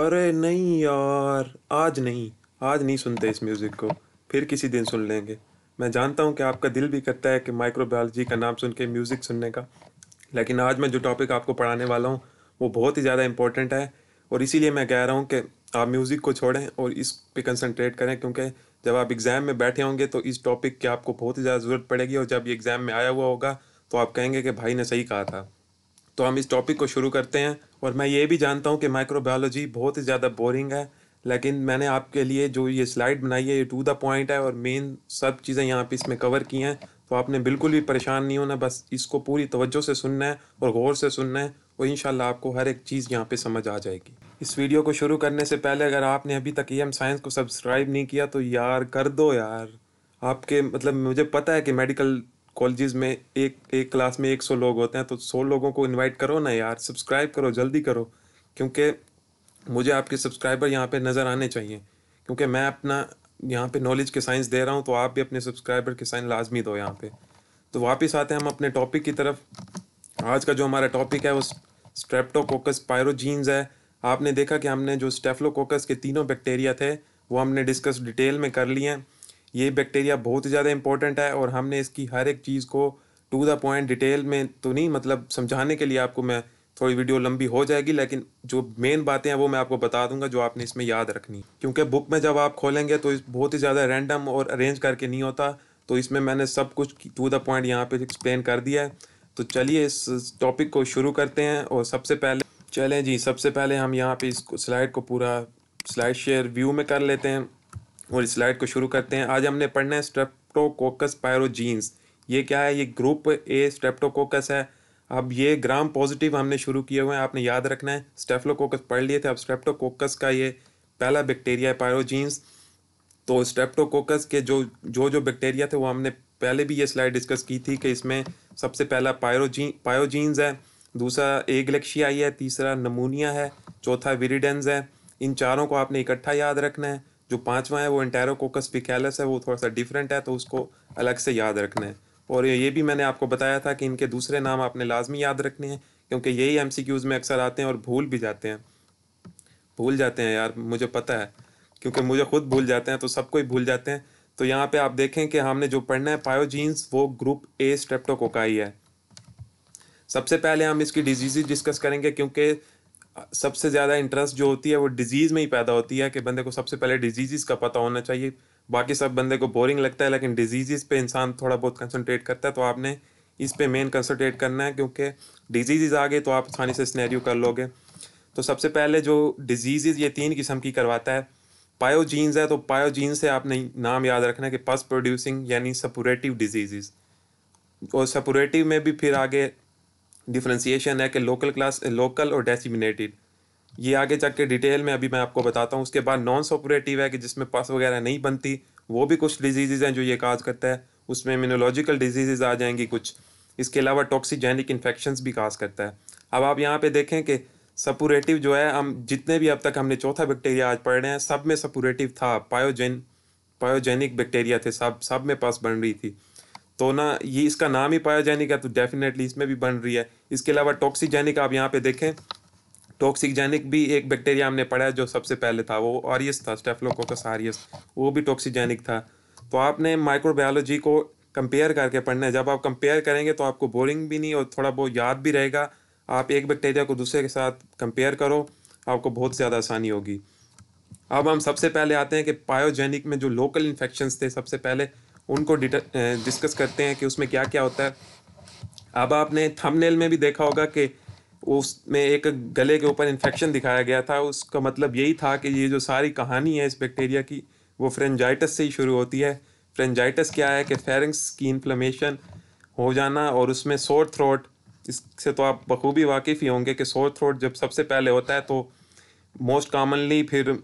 अरे नहीं यार आज नहीं आज नहीं सुनते इस म्यूज़िक को फिर किसी दिन सुन लेंगे मैं जानता हूँ कि आपका दिल भी करता है कि माइक्रोबायोलॉजी का नाम सुन के म्यूज़िक सुनने का लेकिन आज मैं जो टॉपिक आपको पढ़ाने वाला हूँ वो बहुत ही ज़्यादा इंपॉर्टेंट है और इसीलिए मैं कह रहा हूँ कि आप म्यूज़िक को छोड़ें और इस पे कंसंट्रेट करें क्योंकि जब आप एग्ज़ाम में बैठे होंगे तो इस टॉपिक की आपको बहुत ही ज़्यादा ज़रूरत पड़ेगी और जब ये एग्ज़ाम में आया हुआ होगा तो आप कहेंगे कि भाई ने सही कहा था तो हम इस टॉपिक को शुरू करते हैं और मैं ये भी जानता हूँ कि माइक्रोबायोलॉजी बहुत ही ज़्यादा बोरिंग है लेकिन मैंने आपके लिए जो ये स्लाइड बनाई है ये टू द पॉइंट है और मेन सब चीज़ें यहाँ पे इसमें कवर की हैं तो आपने बिल्कुल भी परेशान नहीं होना बस इसको पूरी तवज्जो से सुनना है और गौर से सुनना है और इन आपको हर एक चीज़ यहाँ पे समझ आ जाएगी इस वीडियो को शुरू करने से पहले अगर आपने अभी तक ई एम साइंस को सब्सक्राइब नहीं किया तो यार कर दो यार आपके मतलब मुझे पता है कि मेडिकल कॉलेजेस में एक एक क्लास में एक सौ लोग होते हैं तो सौ लोगों को इनवाइट करो ना यार सब्सक्राइब करो जल्दी करो क्योंकि मुझे आपके सब्सक्राइबर यहाँ पे नज़र आने चाहिए क्योंकि मैं अपना यहाँ पे नॉलेज के साइंस दे रहा हूँ तो आप भी अपने सब्सक्राइबर के साइन लाजमी दो यहाँ पे तो वापस आते हैं हम अपने टॉपिक की तरफ आज का जो हमारा टॉपिक है वो स्ट्रेप्टोकोकस पायरोजीन्स है आपने देखा कि हमने जो स्टेफलोकोकस के तीनों बैक्टीरिया थे वो हमने डिस्कस डिटेल में कर लिए हैं ये बैक्टीरिया बहुत ही ज़्यादा इंपॉर्टेंट है और हमने इसकी हर एक चीज़ को टू द पॉइंट डिटेल में तो नहीं मतलब समझाने के लिए आपको मैं थोड़ी वीडियो लंबी हो जाएगी लेकिन जो मेन बातें हैं वो मैं आपको बता दूंगा जो आपने इसमें याद रखनी क्योंकि बुक में जब आप खोलेंगे तो बहुत ही ज़्यादा रैंडम और अरेंज करके नहीं होता तो इसमें मैंने सब कुछ टू द पॉइंट यहाँ पर एक्सप्लेन कर दिया है तो चलिए इस टॉपिक को शुरू करते हैं और सबसे पहले चलें जी सबसे पहले हम यहाँ पर इस स्लाइड को पूरा स्लाइड शेयर व्यू में कर लेते हैं और इस स्लाइड को शुरू करते हैं आज हमने पढ़ना है स्ट्रेप्टोकोकस पायरोजीन्स ये क्या है ये ग्रुप ए स्ट्रेप्टोकोकस है अब ये ग्राम पॉजिटिव हमने शुरू किए हुए हैं आपने याद रखना है स्टेफ्लोकोकस पढ़ लिए थे अब स्ट्रेप्टोकोकस का ये पहला बैक्टीरिया है पायरोजीन्स तो स्ट्रेप्टोकोकस के जो जो जो बैक्टीरिया थे वो हमने पहले भी ये स्लाइड डिस्कस की थी कि इसमें सबसे पहला पायरोजी पायोजीन्स है दूसरा एगलेक्शियाई है तीसरा नमूनिया है चौथा विरिडेंस है इन चारों को आपने इकट्ठा याद रखना है जो पांचवा है वो भी पिकैलस है वो थोड़ा सा डिफरेंट है तो उसको अलग से याद रखना है और ये भी मैंने आपको बताया था कि इनके दूसरे नाम आपने लाजमी याद रखने हैं क्योंकि यही एम में अक्सर आते हैं और भूल भी जाते हैं भूल जाते हैं यार मुझे पता है क्योंकि मुझे खुद भूल जाते हैं तो सबको ही भूल जाते हैं तो यहाँ पे आप देखें कि हमने जो पढ़ना है पायोजीन्स वो ग्रुप ए स्ट्रेप्टोकोकाई है सबसे पहले हम इसकी डिजीज़ डिस्कस करेंगे क्योंकि सबसे ज़्यादा इंटरेस्ट जो होती है वो डिजीज़ में ही पैदा होती है कि बंदे को सबसे पहले डिजीज़ का पता होना चाहिए बाकी सब बंदे को बोरिंग लगता है लेकिन डिजीज़ पे इंसान थोड़ा बहुत कंसनट्रेट करता है तो आपने इस पे मेन कंसनट्रेट करना है क्योंकि डिजीज़ आ गए तो आप आसानी से स्नैरियो कर लोगे तो सबसे पहले जो डिजीज़ ये तीन किस्म की करवाता है पायोजीन्स है तो पायोजीन से आपने नाम याद रखना है कि पस प्रोड्यूसिंग यानी सपोरेटिव डिजीज़ और सपोरेटिव में भी फिर आगे डिफ्रेंसीशन है कि लोकल क्लास लोकल और डेसिमिनेटेड ये आगे के डिटेल में अभी मैं आपको बताता हूँ उसके बाद नॉन सोपरेटिव है कि जिसमें पस वगैरह नहीं बनती वो भी कुछ डिजीज़ हैं जो ये काज करता है उसमें इम्यूनोलॉजिकल डिजीज़ आ जाएंगी कुछ इसके अलावा टॉक्सीजेनिक इन्फेक्शन भी काज करता है अब आप यहाँ पर देखें कि सपोरेटिव जो है हम जितने भी अब तक हमने चौथा बैक्टीरिया आज पढ़ रहे हैं सब में सपोरेटिव था पायोजेन पायोजेनिक बैक्टीरिया थे सब सब में पास बन रही थी तो ना ये इसका नाम ही पायोजेनिक है तो डेफिनेटली इसमें भी बन रही है इसके अलावा टॉक्सीजेनिक आप यहाँ पे देखें टॉक्सीजेनिक भी एक बैक्टीरिया हमने पढ़ा है जो सबसे पहले था वो ऑरियस था स्टेफलोकोकस आरियस वो भी टॉक्सीजैनिक था तो आपने माइक्रोबायोलॉजी को कंपेयर करके पढ़ना है जब आप कंपेयर करेंगे तो आपको बोरिंग भी नहीं और थोड़ा बहुत याद भी रहेगा आप एक बैक्टीरिया को दूसरे के साथ कंपेयर करो आपको बहुत ज़्यादा आसानी होगी अब हम सबसे पहले आते हैं कि पायोजेनिक में जो लोकल इन्फेक्शंस थे सबसे पहले उनको डिस्कस करते हैं कि उसमें क्या क्या होता है अब आपने थंबनेल में भी देखा होगा कि उसमें एक गले के ऊपर इन्फेक्शन दिखाया गया था उसका मतलब यही था कि ये जो सारी कहानी है इस बैक्टीरिया की वो फ्रेंजाइटस से ही शुरू होती है फ्रेंजाइटस क्या है कि फेरिंग्स की इन्फ्लेमेशन हो जाना और उसमें सोर थ्रोट इससे तो आप बखूबी वाकिफ़ ही होंगे कि सोर थ्रोट जब सबसे पहले होता है तो मोस्ट कामनली फिर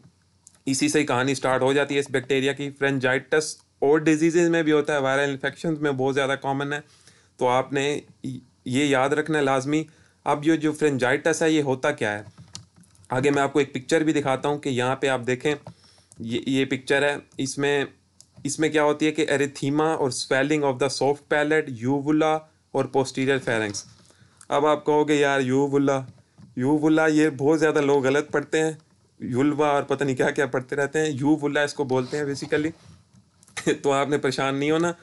इसी से ही कहानी स्टार्ट हो जाती है इस बैक्टीरिया की फ्रेंजाइटस और डिजीज़ में भी होता है वायरल इन्फेक्शन में बहुत ज़्यादा कॉमन है तो आपने ये याद रखना लाजमी अब ये जो फ्रेंजाइटस है ये होता क्या है आगे मैं आपको एक पिक्चर भी दिखाता हूँ कि यहाँ पे आप देखें ये ये पिक्चर है इसमें इसमें क्या होती है कि एरिथीमा और swelling of the soft palate uvula और पोस्टीरियर फेरेंस अब आप कहोगे यार यूवुला यूवुला ये बहुत ज़्यादा लोग गलत पढ़ते हैं यूलवा और पता नहीं क्या क्या पढ़ते रहते हैं यूवुला इसको बोलते हैं बेसिकली तो आपने परेशान नहीं होना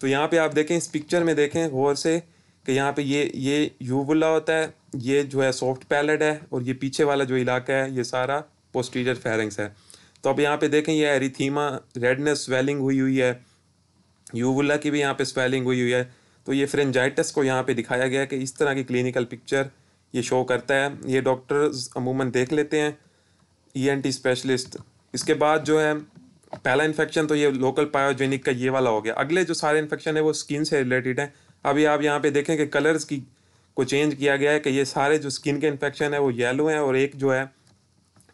तो यहाँ पे आप देखें इस पिक्चर में देखें गौर से कि यहाँ पे ये ये यूबुल्ला होता है ये जो है सॉफ्ट पैलेट है और ये पीछे वाला जो इलाका है ये सारा पोस्टीरियर फेरेंगस है तो अब यहाँ पे देखें ये एरिथीमा रेडनेस स्वेलिंग हुई हुई है यूबुल्ला की भी यहाँ पे स्वेलिंग हुई हुई है तो ये फ्रेंजाइटस को यहाँ पे दिखाया गया है कि इस तरह की क्लिनिकल पिक्चर ये शो करता है ये डॉक्टर्स अमूमन देख लेते हैं ई एन टी स्पेशलिस्ट इसके बाद जो है पहला इन्फेक्शन तो ये लोकल पायोजेनिक का ये वाला हो गया अगले जो सारे इन्फेक्शन है वो स्किन से रिलेटेड हैं अभी आप यहाँ पे देखें कि कलर्स की को चेंज किया गया है कि ये सारे जो स्किन के इन्फेक्शन है वो येलो हैं और एक जो है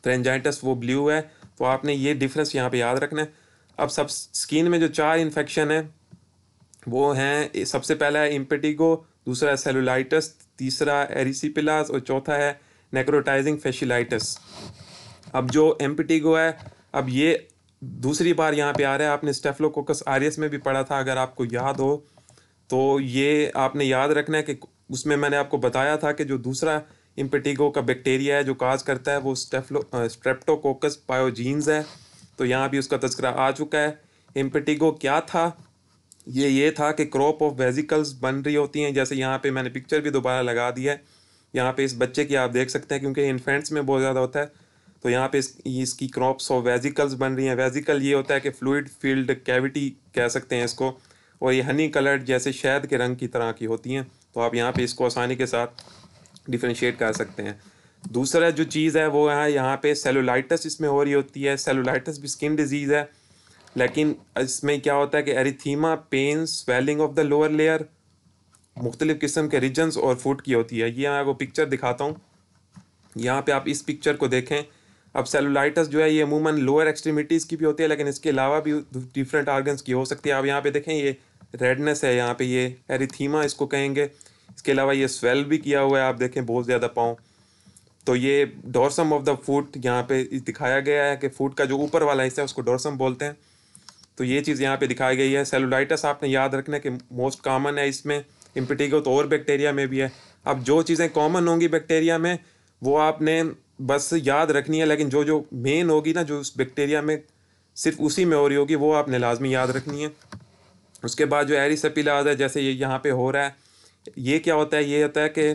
फ्रेंजाइटस वो ब्लू है तो आपने ये डिफरेंस यहाँ पर याद रखना है अब सब स्किन में जो चार इन्फेक्शन है वो हैं सबसे पहला है इम्पेटिगो दूसरा है सेलुलाइटस तीसरा एरिसिपिलास और चौथा है नेक्रोटाइजिंग फेशिलाइटस अब जो एम्पटिगो है अब ये दूसरी बार यहाँ पे आ रहा है आपने स्टेफ्लोकोकस आरियस में भी पढ़ा था अगर आपको याद हो तो ये आपने याद रखना है कि उसमें मैंने आपको बताया था कि जो दूसरा इम्पेटिगो का बैक्टीरिया है जो काज करता है वो स्टेफ्लो स्ट्रेप्टोकोकस पायोजीन्स है तो यहाँ भी उसका तस्करा आ चुका है इम्पेटिगो क्या था ये ये था कि क्रॉप ऑफ वेजिकल्स बन रही होती हैं जैसे यहाँ पे मैंने पिक्चर भी दोबारा लगा दी है यहाँ पे इस बच्चे की आप देख सकते हैं क्योंकि इन्फेंट्स में बहुत ज़्यादा होता है तो यहाँ पे इसकी क्रॉप्स और वेजिकल्स बन रही हैं वेजिकल ये होता है कि फ्लूड फील्ड कैविटी कह सकते हैं इसको और ये हनी कलर्ड जैसे शहद के रंग की तरह की होती हैं तो आप यहाँ पे इसको आसानी के साथ डिफ्रेंशिएट कर सकते हैं दूसरा जो चीज़ है वो है यहाँ पे सेलुलाइटस इसमें हो रही होती है सेलुलाइटस भी स्किन डिजीज़ है लेकिन इसमें क्या होता है कि erythema pain swelling of the lower layer मुख्तलिफ़ किस्म के रिजन्स और फूट की होती है ये मैं आपको पिक्चर दिखाता हूँ यहाँ पे आप इस पिक्चर को देखें अब सेलुलाइटस जो है ये अमूमन लोअर एक्सट्रीमिटीज़ की भी होती है लेकिन इसके अलावा भी डिफरेंट ऑर्गन्स की हो सकती है आप यहाँ पे देखें ये रेडनेस है यहाँ पे ये एरिथीमा इसको कहेंगे इसके अलावा ये स्वेल भी किया हुआ है आप देखें बहुत ज़्यादा पाँव तो ये डोरसम ऑफ द फूट यहाँ पे दिखाया गया है कि फूट का जो ऊपर वाला हिस्सा है उसको डोरसम बोलते हैं तो ये चीज़ यहाँ पे दिखाई गई है सेलुलाइटस आपने याद रखना कि मोस्ट कॉमन है इसमें इम्पिटिगो तो और बैक्टीरिया में भी है अब जो चीज़ें कॉमन होंगी बैक्टीरिया में वो आपने बस याद रखनी है लेकिन जो जो मेन होगी ना जो उस बैक्टीरिया में सिर्फ उसी में हो रही होगी वो आपने लाजमी याद रखनी है उसके बाद जो एपिलाज है जैसे ये यहाँ पे हो रहा है ये क्या होता है ये होता है कि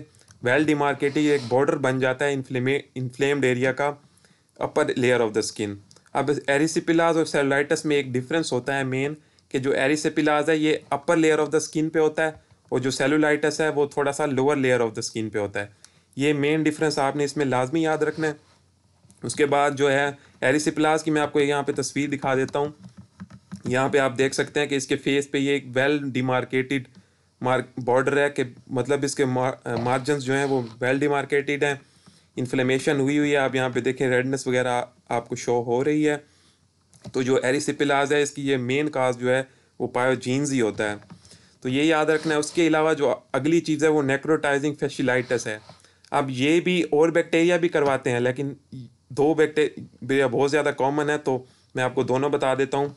वेल डिमार्केटिंग एक बॉर्डर बन जाता है इन्फ्लेमे इन्फ्लेम्ड एरिया का upper layer of the skin अब एरिसपिलाज और सेलोलाइटस में एक डिफरेंस होता है मेन कि जो एरिसिपिलाज है ये upper layer of the skin पे होता है और जो सेलोलाइटस है वो थोड़ा सा lower layer of the skin पे होता है ये मेन डिफरेंस आपने इसमें लाजमी याद रखना है उसके बाद जो है एरिसिप्लास की मैं आपको यहाँ पे तस्वीर दिखा देता हूँ यहाँ पे आप देख सकते हैं कि इसके फेस पे ये एक वेल डिमार्केटेड मार्क बॉर्डर है कि मतलब इसके मार्जन जो हैं वो वेल डिमार्केटेड हैं इन्फ्लेमेशन हुई हुई है आप यहाँ पे देखें रेडनेस वगैरह आपको शो हो रही है तो जो एरिसिपिलाज है इसकी ये मेन काज जो है वो पायोजीन्स ही होता है तो ये याद रखना है उसके अलावा जो अगली चीज़ है वो नेक्रोटाइजिंग फेशिलाइटस है अब ये भी और बैक्टीरिया भी करवाते हैं लेकिन दो बैक्टीरिया बहुत ज़्यादा कॉमन है तो मैं आपको दोनों बता देता हूँ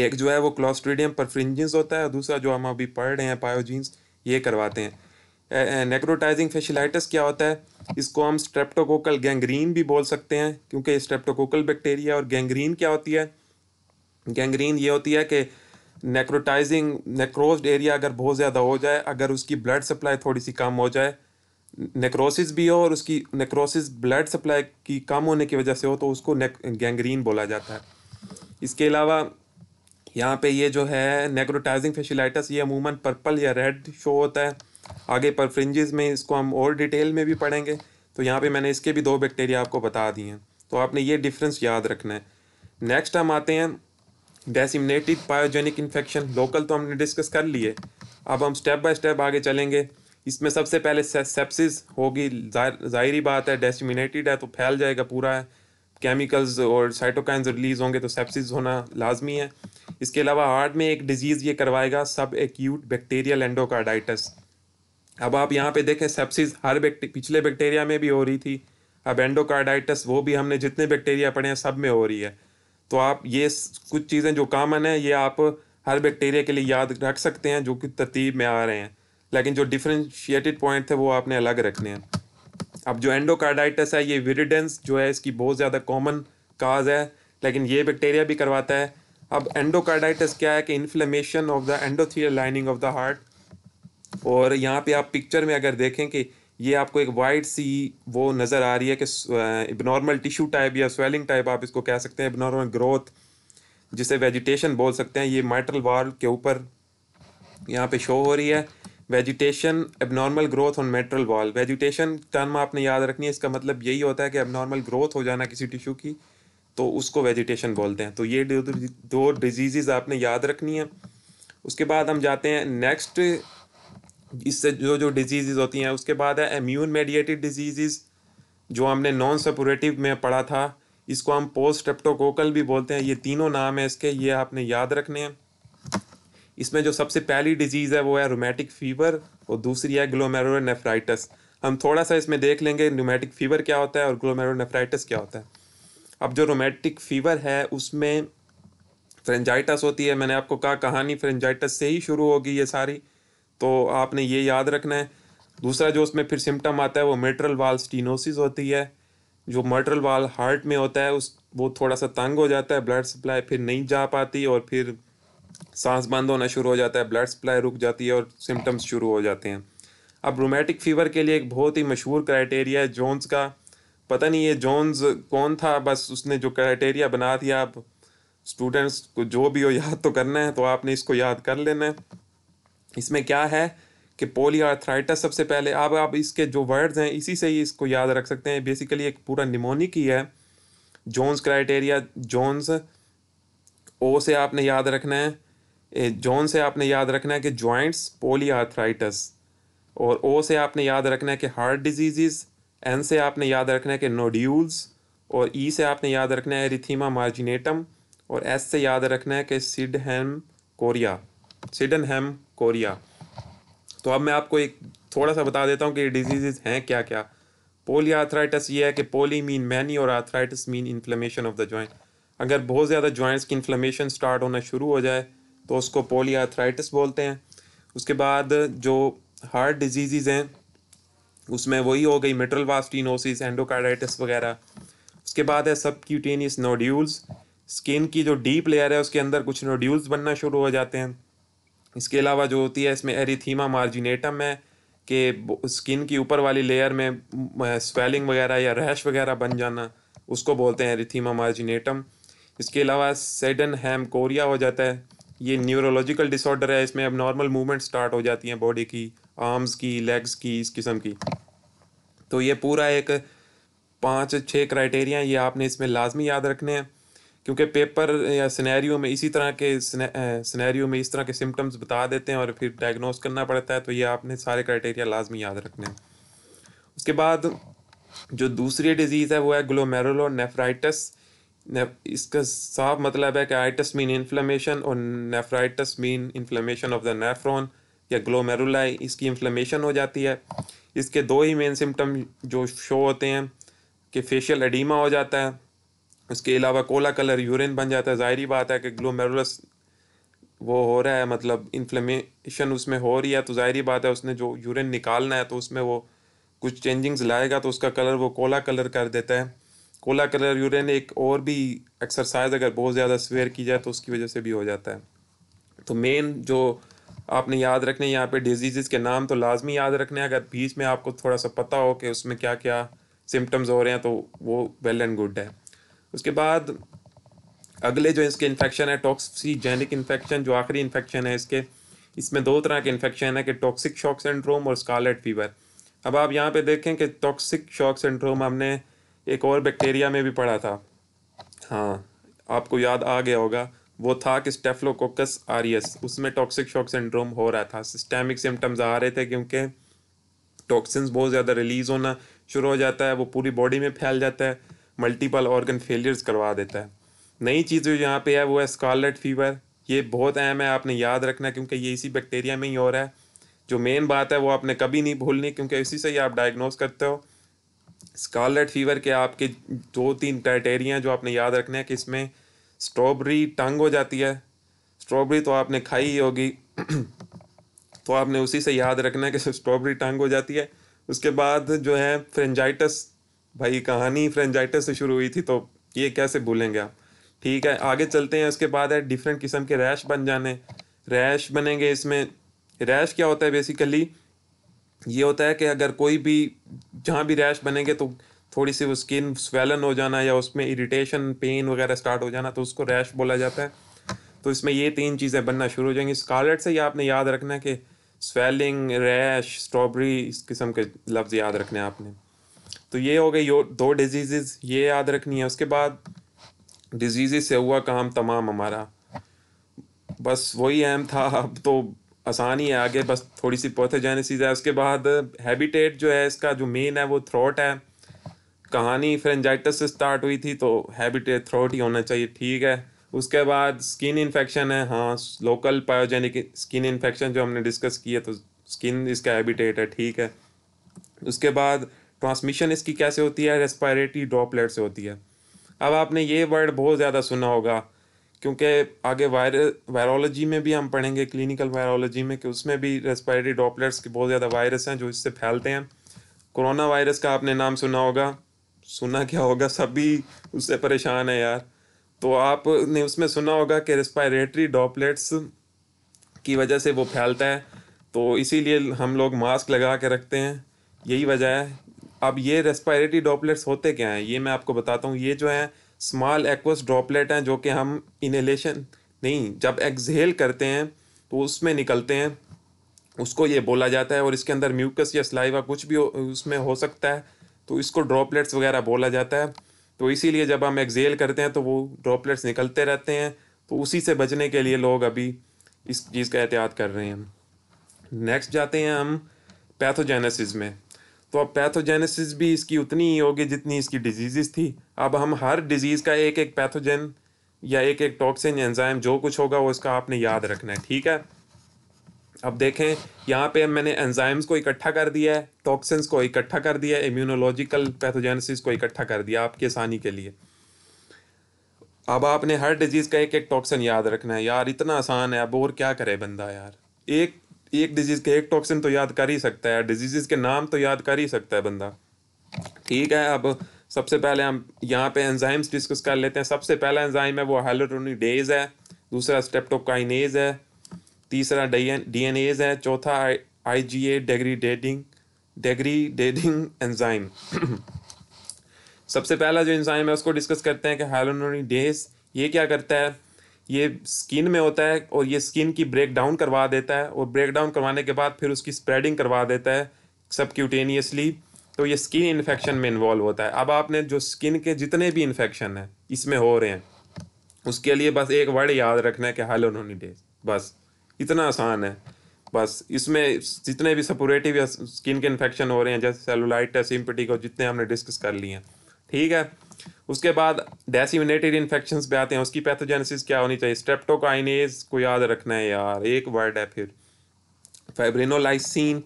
एक जो है वो क्लॉस्ट्रीडियम परफ्रिंजेंस होता है और दूसरा जो हम अभी पढ़ रहे हैं पायोजीन्स ये करवाते हैं नेक्रोटाइजिंग फेशलाइटिस क्या होता है इसको हम स्ट्रेप्टोकोकल गैंग्रीन भी बोल सकते हैं क्योंकि स्ट्रेप्टोकोकल बैक्टीरिया और गैंग्रीन क्या होती है गैंग्रीन ये होती है कि नेक्रोटाइजिंग नेक्रोज एरिया अगर बहुत ज़्यादा हो जाए अगर उसकी ब्लड सप्लाई थोड़ी सी कम हो जाए नेक्रोसिस भी हो और उसकी नेक्रोसिस ब्लड सप्लाई की कम होने की वजह से हो तो उसको गैंग्रीन बोला जाता है इसके अलावा यहाँ पे ये जो है नेक्रोटाइजिंग फेशलाइटस ये अमूमन पर्पल या रेड शो होता है आगे पर फ्रिंजेस में इसको हम और डिटेल में भी पढ़ेंगे तो यहाँ पे मैंने इसके भी दो बैक्टीरिया आपको बता दिए हैं तो आपने ये डिफरेंस याद रखना है नेक्स्ट हम आते हैं डेसिमिनेटिड पायोजेनिक इन्फेक्शन लोकल तो हमने डिस्कस कर लिए अब हम स्टेप बाय स्टेप आगे चलेंगे इसमें सबसे पहले से, सेप्सिस होगी जाहिर बात है डेस्टिमिनेटेड है तो फैल जाएगा पूरा केमिकल्स और साइटोकाइंस रिलीज होंगे तो सेप्सिस होना लाजमी है इसके अलावा हार्ट में एक डिजीज़ ये करवाएगा सब एक्यूट बैक्टीरियल एंडोकार्डाइटिस अब आप यहाँ पे देखें सेप्सिस हर बैक्टे, पिछले बैक्टीरिया में भी हो रही थी अब एंडोकार्डाइटिस वो भी हमने जितने बैक्टीरिया पढ़े हैं सब में हो रही है तो आप ये कुछ चीज़ें जो कामन है ये आप हर बैक्टीरिया के लिए याद रख सकते हैं जो कि तरतीब में आ रहे हैं लेकिन जो डिफ्रेंशिएटेड पॉइंट थे वो आपने अलग रखने हैं अब जो एंडोकार्डाइटिस है ये विरिडेंस जो है इसकी बहुत ज़्यादा कॉमन काज है लेकिन ये बैक्टीरिया भी करवाता है अब एंडोकार्डाइटिस क्या है कि inflammation of the endothelial lining of the heart और यहाँ पे आप पिक्चर में अगर देखें कि ये आपको एक वाइट सी वो नज़र आ रही है कि नॉर्मल टिश्यू टाइप या स्वेलिंग टाइप आप इसको कह सकते हैं एबनॉर्मल ग्रोथ जिसे वेजिटेशन बोल सकते हैं ये माइट्रल वाल्व के ऊपर यहाँ पे शो हो रही है vegetation abnormal growth on mitral wall vegetation term आपने याद रखनी है इसका मतलब यही होता है कि एबनॉर्मल ग्रोथ हो जाना किसी टिश्यू की तो उसको वेजिटेशन बोलते हैं तो ये दो डिजीज़ आपने याद रखनी है उसके बाद हम जाते हैं नेक्स्ट इससे जो जो डिजीज़ होती हैं उसके बाद है इम्यून मेडिएटेड डिजीज़ जो हमने नॉन सपोरेटिव में पढ़ा था इसको हम पोस्ट स्ट्रेप्टोकोकल भी बोलते हैं ये तीनों नाम है इसके ये आपने याद रखने हैं इसमें जो सबसे पहली डिजीज़ है वो है रोमैटिक फीवर और दूसरी है ग्लोमेरोनेफ्राइटस हम थोड़ा सा इसमें देख लेंगे रोमैटिक फीवर क्या होता है और ग्लोमेरोनेफ्राइटस क्या होता है अब जो रोमैटिक फीवर है उसमें फ्रेंजाइटस होती है मैंने आपको कहा कहानी फ्रेंजाइटस से ही शुरू होगी ये सारी तो आपने ये याद रखना है दूसरा जो उसमें फिर सिम्टम आता है वो मेट्रल वाल स्टीनोसिस होती है जो मर्ट्रल वाल हार्ट में होता है उस वो थोड़ा सा तंग हो जाता है ब्लड सप्लाई फिर नहीं जा पाती और फिर सांस बंद होना शुरू हो जाता है ब्लड सप्लाई रुक जाती है और सिम्टम्स शुरू हो जाते हैं अब रोमेटिक फीवर के लिए एक बहुत ही मशहूर क्राइटेरिया है जोन्स का पता नहीं ये जोन्स कौन था बस उसने जो क्राइटेरिया बना दिया आप स्टूडेंट्स को जो भी हो याद तो करना है तो आपने इसको याद कर लेना है इसमें क्या है कि पोली सबसे पहले अब आप इसके जो वर्ड्स हैं इसी से ही इसको याद रख सकते हैं बेसिकली एक पूरा निमोनिक ही है जोन्स क्राइटेरिया जोन्स ओ से आपने याद रखना है जॉन से आपने याद रखना है कि जॉइंट्स पोलीआर्थराइटिस और ओ से आपने याद रखना है कि हार्ट डिजीज़ एन से आपने याद रखना है कि नोड्यूल्स और ई e से आपने याद रखना है रिथीमा मार्जिनेटम और एस से याद रखना है कि सिडहम कोरिया हेम कोरिया तो अब मैं आपको एक थोड़ा सा बता देता हूँ कि डिजीज़ हैं क्या क्या पोली ये है कि पोली मीन मैनी और arthritis mean inflammation of the joint अगर बहुत ज़्यादा जॉइंट्स की इन्फ्लेमेशन स्टार्ट होना शुरू हो जाए तो उसको पोलियाथराइटिस बोलते हैं उसके बाद जो हार्ट डिजीज़ हैं उसमें वही हो गई मिट्रल वास्टिनोसिस एंडोकार्डाइटिस वगैरह उसके बाद है सबक्यूटेनियस नोड्यूल्स स्किन की जो डीप लेयर है उसके अंदर कुछ नोड्यूल्स बनना शुरू हो जाते हैं इसके अलावा जो होती है इसमें एरिथीमा मार्जिनेटम है कि स्किन की ऊपर वाली लेयर में स्वेलिंग वगैरह या रैश वगैरह बन जाना उसको बोलते हैं एरिथीमा मार्जिनेटम इसके अलावा सेडन हैम कोरिया हो जाता है ये न्यूरोलॉजिकल डिसऑर्डर है इसमें अब नॉर्मल मूवमेंट स्टार्ट हो जाती हैं बॉडी की आर्म्स की लेग्स की इस किस्म की तो ये पूरा एक पाँच छः क्राइटेरिया ये आपने इसमें लाजमी याद रखने हैं क्योंकि पेपर या सिनेरियो में इसी तरह के सिनेरियो में इस तरह के सिम्टम्स बता देते हैं और फिर डायग्नोस करना पड़ता है तो ये आपने सारे क्राइटेरिया लाजमी याद रखने हैं उसके बाद जो दूसरी डिजीज़ है वो है ग्लोमेरोलो नेफ्राइटस इसका साफ मतलब है कि आइटस मीन इन्फ्लेमेशन और nephritis mean inflammation of the nephron या ग्लोमेरुलाई इसकी इन्फ्लेमेशन हो जाती है इसके दो ही मेन सिम्टम जो शो होते हैं कि फेशियल एडीमा हो जाता है उसके अलावा कोला कलर यूरिन बन जाता है ज़ाहरी बात है कि ग्लोमेरुलस वो हो रहा है मतलब इन्फ्लेमेशन उसमें हो रही है तो ज़ाहरी बात है उसने जो यूरिन निकालना है तो उसमें वो कुछ चेंजिंग्स लाएगा तो उसका कलर वो कोला कलर कर देता है कोला कलर यूरिन एक और भी एक्सरसाइज अगर बहुत ज़्यादा स्वेयर की जाए तो उसकी वजह से भी हो जाता है तो मेन जो आपने याद रखने यहाँ पे डिजीज़ के नाम तो लाजमी याद रखने अगर बीच में आपको थोड़ा सा पता हो कि उसमें क्या क्या सिम्टम्स हो रहे हैं तो वो वेल एंड गुड है उसके बाद अगले जो इसके इन्फेक्शन है टॉक्सी जेनिक इन्फेक्शन जो आखिरी इन्फेक्शन है इसके इसमें दो तरह के इन्फेक्शन है कि टॉक्सिक शॉक सिंड्रोम और स्कारलेट फीवर अब आप यहाँ पे देखें कि टॉक्सिक शॉक सिंड्रोम हमने एक और बैक्टीरिया में भी पढ़ा था हाँ आपको याद आ गया होगा वो था कि स्टेफलोकोकस आरियस उसमें टॉक्सिक शॉक सिंड्रोम हो रहा था सिस्टेमिक सिम्टम्स आ रहे थे क्योंकि टॉक्सिन्स बहुत ज़्यादा रिलीज़ होना शुरू हो जाता है वो पूरी बॉडी में फैल जाता है मल्टीपल ऑर्गन फेलियर्स करवा देता है नई चीज़ जो यहाँ पे है वो है स्कॉलेट फीवर ये बहुत अहम है आपने याद रखना क्योंकि ये इसी बैक्टीरिया में ही हो रहा है जो मेन बात है वो आपने कभी नहीं भूलनी क्योंकि इसी से ही आप डायग्नोस करते हो स्कारलेट फीवर के आपके दो तीन क्राइटेरिया जो आपने याद रखने हैं कि इसमें स्ट्रॉबेरी टंग हो जाती है स्ट्रॉबेरी तो आपने खाई ही होगी तो आपने उसी से याद रखना है कि स्ट्रॉबेरी टंग हो जाती है उसके बाद जो है फ्रेंजाइटस भाई कहानी फ्रेंजाइटस से शुरू हुई थी तो ये कैसे भूलेंगे आप ठीक है आगे चलते हैं उसके बाद है डिफरेंट किस्म के रैश बन जाने रैश बनेंगे इसमें रैश क्या होता है बेसिकली ये होता है कि अगर कोई भी जहाँ भी रैश बनेंगे तो थोड़ी सी वो स्किन स्वेलन हो जाना या उसमें इरिटेशन पेन वगैरह स्टार्ट हो जाना तो उसको रैश बोला जाता है तो इसमें ये तीन चीज़ें बनना शुरू हो जाएंगी स्कारलेट से ही आपने याद रखना है कि स्वेलिंग रैश स्ट्रॉबेरी इस किस्म के लफ्ज़ याद रखने हैं आपने तो ये हो गई यो दो डिजीज़ ये याद रखनी है उसके बाद डिजीज़ से हुआ काम तमाम हमारा बस वही अहम था अब तो आसानी है आगे बस थोड़ी सी पोथेजेनेसिस है उसके बाद हैबिटेट जो है इसका जो मेन है वो थ्रोट है कहानी फ्रेंजाइटस से स्टार्ट हुई थी तो हैबिटेट थ्रोट ही होना चाहिए ठीक है उसके बाद स्किन इन्फेक्शन है हाँ लोकल पायोजेनिक स्किन इन्फेक्शन जो हमने डिस्कस किया तो स्किन इसका हैबिटेट है ठीक है उसके बाद ट्रांसमिशन इसकी कैसे होती है रेस्पायरेटरी ड्रॉपलेट से होती है अब आपने ये वर्ड बहुत ज़्यादा सुना होगा क्योंकि आगे वायर वायरोलॉजी में भी हम पढ़ेंगे क्लिनिकल वायरोलॉजी में कि उसमें भी रेस्पायरेटरी डॉपलेट्स के बहुत ज़्यादा वायरस हैं जो इससे फैलते हैं कोरोना वायरस का आपने नाम सुना होगा सुना क्या होगा सभी उससे परेशान है यार तो आपने उसमें सुना होगा कि रेस्पायरेटरी डॉपलेट्स की वजह से वो फैलता है तो इसीलिए हम लोग मास्क लगा के रखते हैं यही वजह है अब ये रेस्पायरेटरी डॉपलेट्स होते क्या हैं ये मैं आपको बताता हूँ ये जो हैं स्मॉल एक्वस ड्रॉपलेट हैं जो कि हम इनहेलेशन नहीं जब एक्सहेल करते हैं तो उसमें निकलते हैं उसको ये बोला जाता है और इसके अंदर म्यूकस या स्लाइवा कुछ भी उसमें हो सकता है तो इसको ड्रॉपलेट्स वगैरह बोला जाता है तो इसीलिए जब हम एक्सहेल करते हैं तो वो ड्रॉपलेट्स निकलते रहते हैं तो उसी से बचने के लिए लोग अभी इस चीज़ का एहतियात कर रहे हैं नेक्स्ट जाते हैं हम पैथोजेनेसिस में तो अब पैथोजेनेसिस भी इसकी उतनी ही होगी जितनी इसकी डिजीज़ थी अब हम हर डिजीज़ का एक एक पैथोजेन या एक एक टॉक्सिन एंजाइम जो कुछ होगा वो इसका आपने याद रखना है ठीक है अब देखें यहाँ पे मैंने एंजाइम्स को इकट्ठा कर दिया है टॉक्सिन को इकट्ठा कर दिया है इम्यूनोलॉजिकल पैथोजेनेसिस को इकट्ठा कर दिया आपकी आसानी के लिए अब आपने हर डिजीज़ का एक एक टॉक्सिन याद रखना है यार इतना आसान है अब और क्या करे बंदा यार एक एक डिजीज़ के एक टॉक्सिन तो याद कर ही सकता है डिजीज़ के नाम तो याद कर ही सकता है बंदा ठीक है अब सबसे पहले हम यहाँ पे एंजाइम्स डिस्कस कर लेते हैं सबसे पहला एंजाइम है वो हेलोटोनिडेज है दूसरा स्टेप्टोकाइनेज है तीसरा डी एन एज है चौथा आई जी ए डेग्रीडेटिंग डेडिंग एंजाइम सबसे पहला जो एंजाइम है उसको डिस्कस करते हैं कि डेज ये क्या करता है ये स्किन में होता है और ये स्किन की ब्रेक डाउन करवा देता है और ब्रेक डाउन करवाने के बाद फिर उसकी स्प्रेडिंग करवा देता है सबक्यूटेनियसली तो ये स्किन इन्फेक्शन में इन्वॉल्व होता है अब आपने जो स्किन के जितने भी इन्फेक्शन हैं इसमें हो रहे हैं उसके लिए बस एक वर्ड याद रखना है कि डे बस इतना आसान है बस इसमें जितने भी सपोरेटिव या स्किन के इन्फेक्शन हो रहे हैं जैसे सेलुलाइटिस इम्पटिक और जितने हमने डिस्कस कर लिए हैं ठीक है उसके बाद डेसीमिनेटेड इन्फेक्शन पे आते हैं उसकी पैथोजेनेसिस क्या होनी चाहिए स्ट्रेप्टोकाइनेज को याद रखना है यार एक वर्ड है फिर फेब्रिनोलाइसिन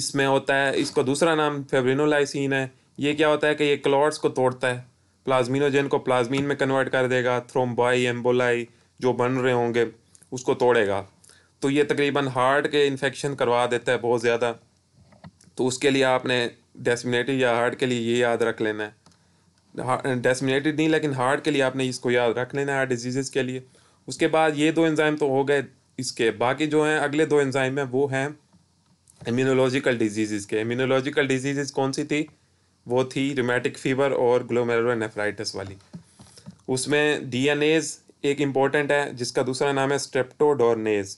इसमें होता है इसको दूसरा नाम फेब्रिनोलाइसिन है ये क्या होता है कि ये क्लॉट्स को तोड़ता है प्लाज्मिनोजेन को प्लाज्मीन में कन्वर्ट कर देगा थ्रोम्बाई एम्बोलाई जो बन रहे होंगे उसको तोड़ेगा तो ये तकरीबन हार्ट के इन्फेक्शन करवा देता है बहुत ज़्यादा तो उसके लिए आपने डेसिमिनेटिव या हार्ट के लिए ये याद रख लेना है डेसिमिनेटेड नहीं लेकिन हार्ट के लिए आपने इसको याद रख लेना है हार्ट डिजीज़ के लिए उसके बाद ये दो एंजाइम तो हो गए इसके बाकी जो हैं अगले दो एंजाइम हैं वो हैं इम्यूनोलॉजिकल डिजीज़ के इम्यूनोलॉजिकल डिजीज़ कौन सी थी वो थी रोमेटिक फीवर और ग्लोमेरुलर नेफ्राइटिस वाली उसमें डीएनएज एक इम्पॉर्टेंट है जिसका दूसरा नाम है स्ट्रेप्टोडोरनेज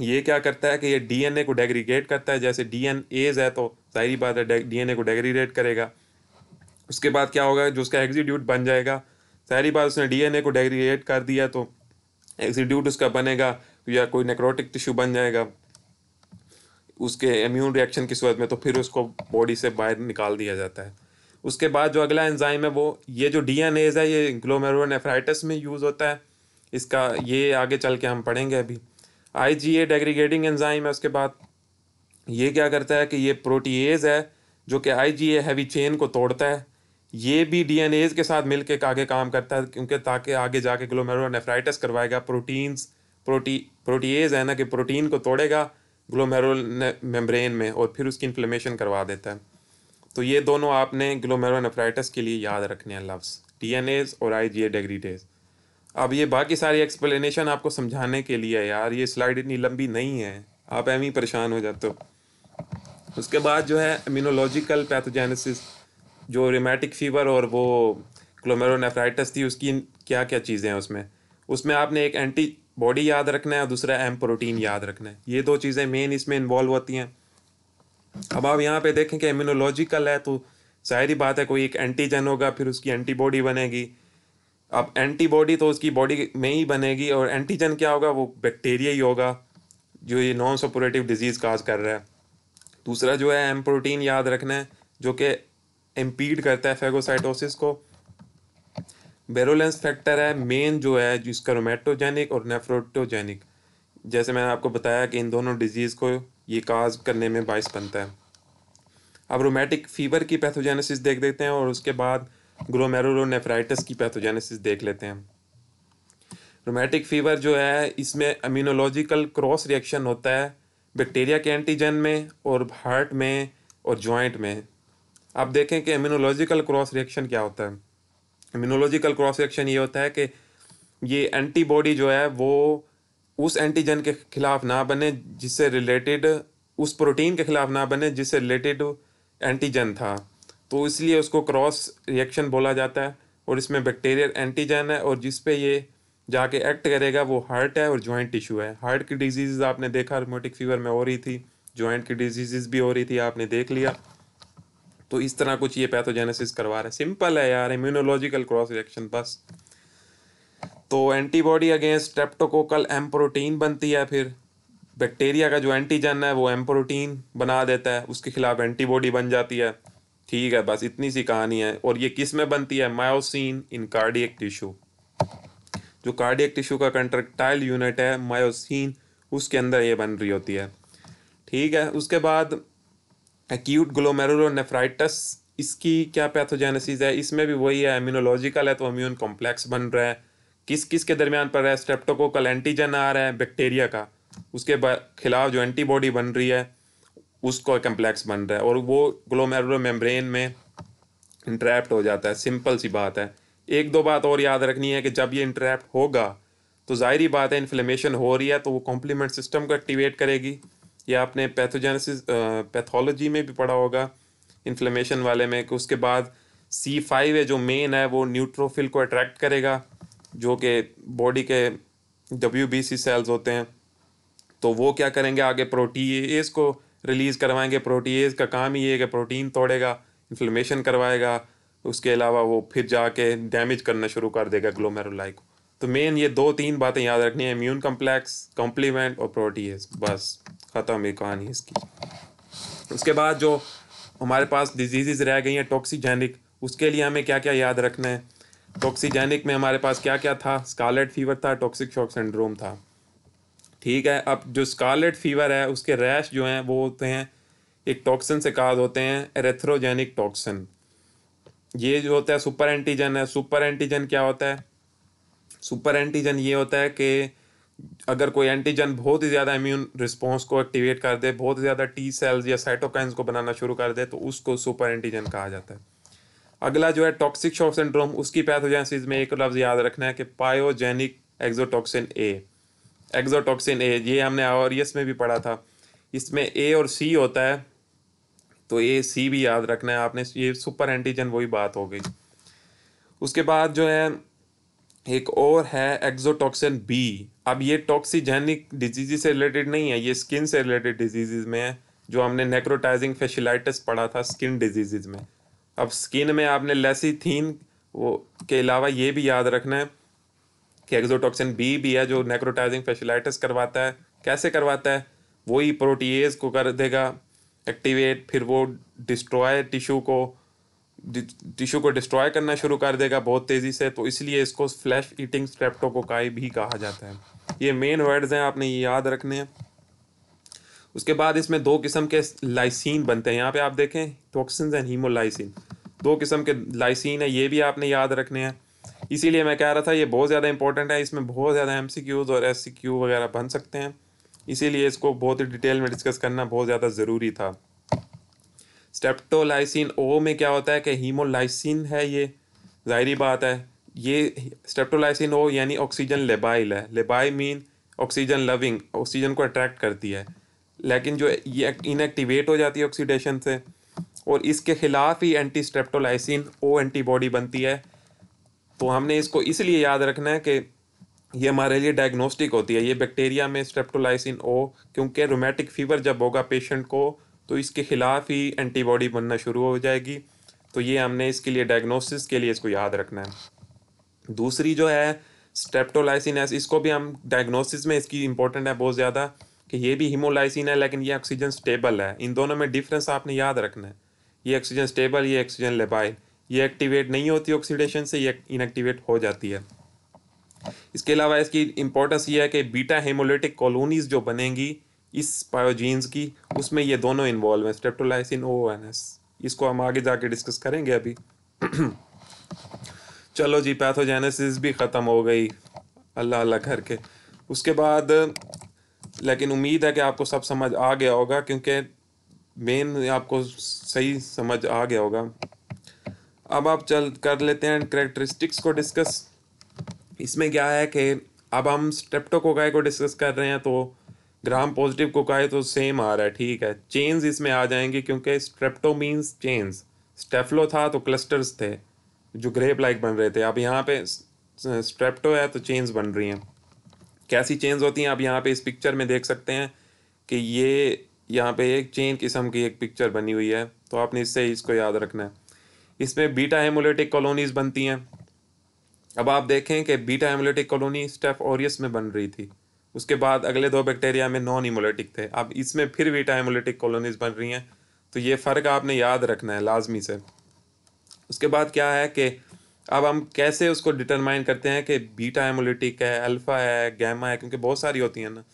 ये क्या करता है कि ये डीएनए को डेग्रीगेट करता है जैसे डीएनएज है तो जाहिर बात है डीएनए को डेग्रीगेट करेगा उसके बाद क्या होगा जो उसका एग्जीक्यूट बन जाएगा सारी बात उसने डीएनए को डेग्रीडेट कर दिया तो एग्जीक्यूट उसका बनेगा या कोई नेक्रोटिक टिश्यू बन जाएगा उसके इम्यून रिएक्शन की सूरत में तो फिर उसको बॉडी से बाहर निकाल दिया जाता है उसके बाद जो अगला एंजाइम है वो ये जो डी एन एज है ये ग्लोमेरोनेफ्राइटिस में यूज़ होता है इसका ये आगे चल के हम पढ़ेंगे अभी आई जी ए डेग्रीगेटिंग एनजाइम है उसके बाद ये क्या करता है कि ये प्रोटीएज है जो कि आई जी ए हैवी चेन को तोड़ता है ये भी एज़ के साथ मिल के आगे काम करता है क्योंकि ताकि आगे जाके ग्लोमेरोनेफ्राइटिस करवाएगा प्रोटीन्स प्रोटी प्रोटीज है ना कि प्रोटीन को तोड़ेगा ग्लोमेरोल मेम्ब्रेन में और फिर उसकी इन्फ्लेमेशन करवा देता है तो ये दोनों आपने ग्लोमेरोनेफ्राइटिस के लिए याद रखने हैं लफ्स डी एन एज और आई जी ए डेग्रीटेज अब ये बाकी सारी एक्सप्लेनेशन आपको समझाने के लिए है यार ये स्लाइड इतनी लंबी नहीं है आप एम ही परेशान हो जाते हो उसके बाद जो है इम्यूनोलॉजिकल पैथोजेनेसिस जो रिमेटिक फीवर और वो क्लोमेरोनेफ्राइटिस थी उसकी क्या क्या चीज़ें हैं उसमें उसमें आपने एक एंटी बॉडी याद रखना है और दूसरा एम प्रोटीन याद रखना है ये दो चीज़ें मेन इसमें इन्वॉल्व होती हैं अब आप यहाँ पे देखें कि इम्यूनोलॉजिकल है तो जाहिर बात है कोई एक एंटीजन होगा फिर उसकी एंटीबॉडी बनेगी अब एंटीबॉडी तो उसकी बॉडी में ही बनेगी और एंटीजन क्या होगा वो बैक्टीरिया ही होगा जो ये नॉन सपोरेटिव डिजीज़ काज कर रहा है दूसरा जो है एम प्रोटीन याद रखना है जो कि एम्पीड करता है फेगोसाइटोसिस को बेरोलेंस फैक्टर है मेन जो है जिसका रोमेटोजेनिक और नेफ्रोटोजेनिक जैसे मैंने आपको बताया कि इन दोनों डिजीज़ को ये काज करने में बायस बनता है अब रोमेटिक फीवर की पैथोजेनेसिस देख देते हैं और उसके बाद ग्रोमेरोनेफ्राइटिस की पैथोजेनेसिस देख लेते हैं रोमेटिक फीवर जो है इसमें अम्यूनोलॉजिकल क्रॉस रिएक्शन होता है बैक्टीरिया के एंटीजन में और हार्ट में और जॉइंट में आप देखें कि इम्यूनोलॉजिकल क्रॉस रिएक्शन क्या होता है इम्यूनोलॉजिकल क्रॉस रिएक्शन ये होता है कि ये एंटीबॉडी जो है वो उस एंटीजन के खिलाफ ना बने जिससे रिलेटेड उस प्रोटीन के खिलाफ ना बने जिससे रिलेटेड एंटीजन था तो इसलिए उसको क्रॉस रिएक्शन बोला जाता है और इसमें बैक्टीरियल एंटीजन है और जिस पे ये जाके एक्ट करेगा वो हार्ट है और जॉइंट टिश्यू है हार्ट की डिजीज़ आपने देखा रोमोटिक फीवर में हो रही थी जॉइंट की डिजीज़ भी हो रही थी आपने देख लिया तो इस तरह कुछ ये पैथोजेनेसिस करवा रहे हैं सिंपल है यार इम्यूनोलॉजिकल क्रॉस रिएक्शन बस तो antibody against streptococcal M protein बनती है फिर बैक्टीरिया का जो एंटीजन है वो एम प्रोटीन बना देता है उसके खिलाफ एंटीबॉडी बन जाती है ठीक है बस इतनी सी कहानी है और ये किस में बनती है मायोसिन इन कार्डियक टिश्यू जो कार्डियक टिश्यू का कंट्रक्टाइल यूनिट है मायोसिन उसके अंदर ये बन रही होती है ठीक है उसके बाद एक्यूट ग्लोमेरोनेफ्राइटस इसकी क्या पैथोजेनेसिस है इसमें भी वही है इम्यूनोलॉजिकल है तो इम्यून कॉम्प्लेक्स बन रहा है किस किस के दरमियान पर है स्टेप्टोकोकल एंटीजन आ रहा है बैक्टीरिया का उसके खिलाफ जो एंटीबॉडी बन रही है उसको कम्प्लेक्स बन रहा है और वो ग्लोमेरुलर मेम्ब्रेन में इंट्रैप्ट हो जाता है सिंपल सी बात है एक दो बात और याद रखनी है कि जब ये इंट्रैप्ट होगा तो जाहिर बात है इन्फ्लेमेशन हो रही है तो वो कॉम्प्लीमेंट सिस्टम को एक्टिवेट करेगी या आपने पैथोजेनेसिस पैथोलॉजी में भी पढ़ा होगा इन्फ्लेमेशन वाले में कि उसके बाद सी फाइव है जो मेन है वो न्यूट्रोफिल को अट्रैक्ट करेगा जो कि बॉडी के डब्ल्यू बी सी सेल्स होते हैं तो वो क्या करेंगे आगे प्रोटीएज को रिलीज़ करवाएंगे प्रोटीएज का काम ही है कि प्रोटीन तोड़ेगा इन्फ्लेमेशन करवाएगा उसके अलावा वो फिर जाके डैमेज करना शुरू कर देगा ग्लोमेरुलाई को तो मेन ये दो तीन बातें याद रखनी है इम्यून कम्प्लेक्स कॉम्प्लीमेंट और प्रोटीज बस ख़त्म हुई कहानी इसकी उसके बाद जो हमारे पास डिजीज़ रह गई हैं टॉक्सीजेनिक उसके लिए हमें क्या क्या याद रखना है टॉक्सीजेनिक में हमारे पास क्या क्या था स्कारलेट फीवर था टॉक्सिक शॉक सिंड्रोम था ठीक है अब जो स्कारलेट फीवर है उसके रैश जो हैं वो होते हैं एक टॉक्सिन से काज होते हैं एरेथ्रोजेनिक टॉक्सिन ये जो होता है सुपर एंटीजन है सुपर एंटीजन क्या होता है सुपर एंटीजन ये होता है कि अगर कोई एंटीजन बहुत ही ज़्यादा इम्यून रिस्पॉन्स को एक्टिवेट कर दे बहुत ज़्यादा टी सेल्स या साइटोकाइंस को बनाना शुरू कर दे तो उसको सुपर एंटीजन कहा जाता है अगला जो है टॉक्सिक शॉक सिंड्रोम उसकी पैथोजेंसिस में एक लफ्ज़ याद रखना है कि pyogenic exotoxin A exotoxin A ये हमने आवरियस e में भी पढ़ा था इसमें ए और सी होता है तो ए सी भी याद रखना है आपने ये सुपर एंटीजन वही बात हो गई उसके बाद जो है एक और है एक्जोटॉक्सिन बी अब ये टॉक्सीजेनिक डिजीज से रिलेटेड नहीं है ये स्किन से रिलेटेड डिजीज में है जो हमने नेक्रोटाइजिंग फेशलाइटिस पढ़ा था स्किन डिजीज में अब स्किन में आपने लेसीथीन वो के अलावा ये भी याद रखना है कि एक्जोटॉक्सिन बी भी है जो नेक्रोटाइजिंग फेशलाइटिस करवाता है कैसे करवाता है वही प्रोटीज को कर देगा एक्टिवेट फिर वो डिस्ट्रॉय टिश्यू को टिश्यू को डिस्ट्रॉय करना शुरू कर देगा बहुत तेज़ी से तो इसलिए इसको फ्लैश ईटिंग स्ट्रेप्टोकोकाई भी कहा जाता है ये मेन वर्ड्स हैं आपने ये याद रखने हैं उसके बाद इसमें दो किस्म के लाइसिन बनते हैं यहाँ पे आप देखें टॉक्सिन एंड हीमोलाइसिन दो किस्म के लाइसिन है ये भी आपने याद रखने हैं इसीलिए मैं कह रहा था ये बहुत ज़्यादा इंपॉर्टेंट है इसमें बहुत ज़्यादा एम और एस वगैरह बन सकते हैं इसीलिए इसको बहुत ही डिटेल में डिस्कस करना बहुत ज़्यादा ज़रूरी था स्टेप्टोलाइसिन ओ में क्या होता है कि हीमोलाइसिन है ये ज़ाहरी बात है ये स्टेप्टोलाइसिन ओ यानी ऑक्सीजन लेबाइल है labile mean oxygen loving oxygen को अट्रैक्ट करती है लेकिन जो ये इनएक्टिवेट हो जाती है ऑक्सीडेशन से और इसके ख़िलाफ़ ही एंटी स्टेप्टोलाइसिन ओ एंटीबॉडी बनती है तो हमने इसको इसलिए याद रखना है कि ये हमारे लिए डायग्नोस्टिक होती है ये बैक्टीरिया में स्टेप्टोलाइसिन ओ क्योंकि रोमेटिक फीवर जब होगा पेशेंट को तो इसके ख़िलाफ़ ही एंटीबॉडी बनना शुरू हो जाएगी तो ये हमने इसके लिए डायग्नोसिस के लिए इसको याद रखना है दूसरी जो है स्टेप्टोलाइसिन है इसको भी हम डायग्नोसिस में इसकी इंपॉर्टेंट है बहुत ज़्यादा कि ये भी हिमोलाइसिन है लेकिन ये ऑक्सीजन स्टेबल है इन दोनों में डिफरेंस आपने याद रखना है ये ऑक्सीजन स्टेबल ये ऑक्सीजन लेबाइल ये एक्टिवेट नहीं होती ऑक्सीडेशन से ये इनएक्टिवेट हो जाती है इसके अलावा इसकी इंपॉर्टेंस ये है कि बीटा हेमोलिटिक कॉलोनीज़ जो बनेंगी इस पायोजीन्स की उसमें ये दोनों इन्वॉल्व हैं स्टेप्टोलाइसिन ओ एन एस इसको हम आगे जाके डिस्कस करेंगे अभी चलो जी पैथोजेनेसिस भी ख़त्म हो गई अल्लाह अल्लाह करके उसके बाद लेकिन उम्मीद है कि आपको सब समझ आ गया होगा क्योंकि मेन आपको सही समझ आ गया होगा अब आप चल कर लेते हैं करेक्टरिस्टिक्स को डिस्कस इसमें क्या है कि अब हम स्टेप्टोकोकाई को डिस्कस कर रहे हैं तो ग्राम पॉजिटिव को कहा तो सेम आ रहा है ठीक है चेंज इसमें आ जाएंगे क्योंकि स्ट्रेप्टोमीन्स चेंज स्टेफ्लो था तो क्लस्टर्स थे जो ग्रेप लाइक बन रहे थे अब यहाँ पे स्ट्रेप्टो है तो चेंज बन रही हैं कैसी चेंज होती हैं आप यहाँ पे इस पिक्चर में देख सकते हैं कि ये यहाँ पे एक चेन किस्म की एक पिक्चर बनी हुई है तो आपने इससे इसको याद रखना है इसमें बीटा हेमोलेटिक कॉलोनीज बनती हैं अब आप देखें कि beta hemolytic colony staph aureus में बन रही थी उसके बाद अगले दो बैक्टीरिया में नॉन इमोलिटिक थे अब इसमें फिर वीटा इमोलिटिक कॉलोनीज बन रही हैं तो ये फ़र्क आपने याद रखना है लाजमी से उसके बाद क्या है कि अब हम कैसे उसको डिटरमाइन करते हैं कि बीटा एमोलिटिक है अल्फ़ा है गैमा है क्योंकि बहुत सारी होती हैं ना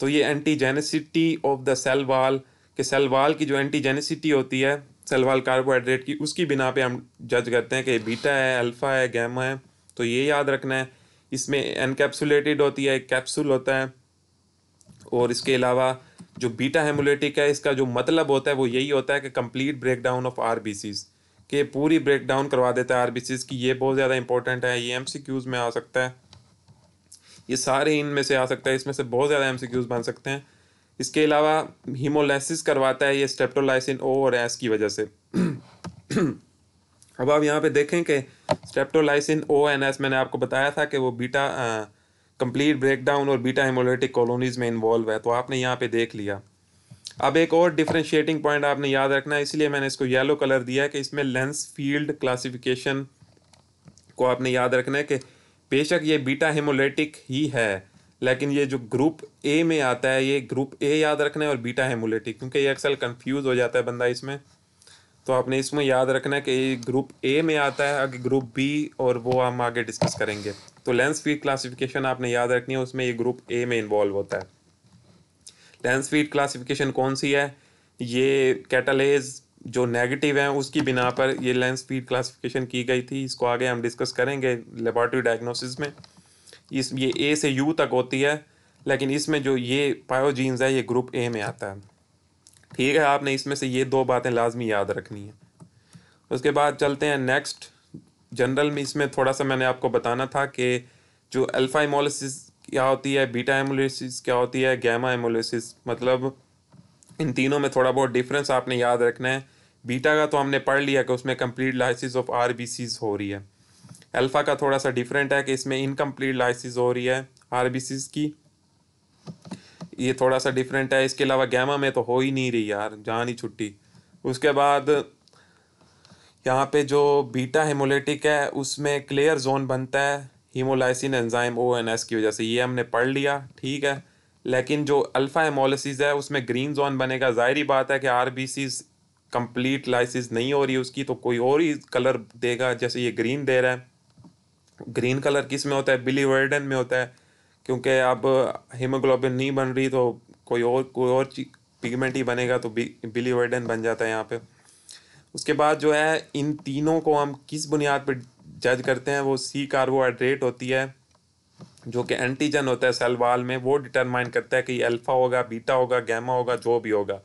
तो ये antigenicity of the cell wall कि सेल वाल की जो एंटीजेनेसिटी होती है सेल वाल कार्बोहाइड्रेट की उसकी बिना पे हम जज करते हैं कि बीटा है अल्फ़ा है गैमा है तो ये याद रखना है इसमें एनकेप्सुलेटेड होती है एक कैप्सूल होता है और इसके अलावा जो बीटा हेमोलेटिक है इसका जो मतलब होता है वो यही होता है कि कंप्लीट ब्रेकडाउन ऑफ आर के पूरी ब्रेकडाउन करवा देता है आर की ये बहुत ज़्यादा इंपॉर्टेंट है ये एम में आ सकता है ये सारे इन में से आ सकता है इसमें से बहुत ज़्यादा एम बन सकते हैं इसके अलावा हीमोलाइसिस करवाता है ये स्टेप्टोलाइसिन ओ और एस की वजह से अब आप यहाँ पे देखें कि स्ट्रेप्टोलाइसिन ओ एन एस मैंने आपको बताया था कि वो बीटा कंप्लीट ब्रेकडाउन और बीटा हेमोलिटिक कॉलोनीज़ में इन्वॉल्व है तो आपने यहाँ पे देख लिया अब एक और डिफ्रेंशिएटिंग पॉइंट आपने याद रखना है इसलिए मैंने इसको येलो कलर दिया है कि इसमें लेंस फील्ड क्लासिफिकेशन को आपने याद रखना है कि बेशक ये बीटा हेमोलिटिक ही है लेकिन ये जो ग्रुप ए में आता है ये ग्रुप ए याद रखना है और बीटा हेमोलिटिक क्योंकि ये अक्सर कन्फ्यूज़ हो जाता है बंदा इसमें तो आपने इसमें याद रखना है कि ग्रुप ए में आता है आगे ग्रुप बी और वो हम आगे डिस्कस करेंगे तो लेंस फीड क्लासिफिकेशन आपने याद रखनी है उसमें ये ग्रुप ए में इन्वॉल्व होता है लेंस फीड क्लासिफिकेशन कौन सी है ये कैटलेज जो नेगेटिव हैं उसकी बिना पर ये लेंस फीड क्लासिफिकेशन की गई थी इसको आगे हम डिस्कस करेंगे लेबॉर्टरी डायग्नोसिस में इस ये ए से यू तक होती है लेकिन इसमें जो ये पायोजीन्स है ये ग्रुप ए में आता है ठीक है आपने इसमें से ये दो बातें लाजमी याद रखनी है उसके बाद चलते हैं नेक्स्ट जनरल में इसमें थोड़ा सा मैंने आपको बताना था कि जो अल्फ़ा एमोलिसिस क्या होती है बीटा एमोलिसिस क्या होती है गैमा एमोलिसिस मतलब इन तीनों में थोड़ा बहुत डिफरेंस आपने याद रखना है बीटा का तो हमने पढ़ लिया कि उसमें कंप्लीट लाइसिस ऑफ आर हो रही है अल्फ़ा का थोड़ा सा डिफरेंट है कि इसमें इनकम्प्लीट लाइसिस हो रही है आर की ये थोड़ा सा डिफरेंट है इसके अलावा गैमा में तो हो ही नहीं रही यार जहाँ नहीं छुट्टी उसके बाद यहाँ पे जो बीटा हेमोलिटिक है उसमें क्लियर जोन बनता है hemolysin enzyme O N S की वजह से ये हमने पढ़ लिया ठीक है लेकिन जो अल्फ़ा हेमोलिसिस है उसमें ग्रीन जोन बनेगा जाहिर बात है कि R B Cs complete lysis नहीं हो रही उसकी तो कोई और ही कलर देगा जैसे ये ग्रीन दे रहा है ग्रीन कलर किस में होता है बिली वर्डन में होता है क्योंकि अब हीमोग्लोबिन नहीं बन रही तो कोई और कोई और पिगमेंट ही बनेगा तो बिलीवर्डन बन जाता है यहाँ पे उसके बाद जो है इन तीनों को हम किस बुनियाद पर जज करते हैं वो सी कार्बोहाइड्रेट होती है जो कि एंटीजन होता है सेल वाल में वो डिटरमाइन करता है कि अल्फ़ा होगा बीटा होगा गैमा होगा जो भी होगा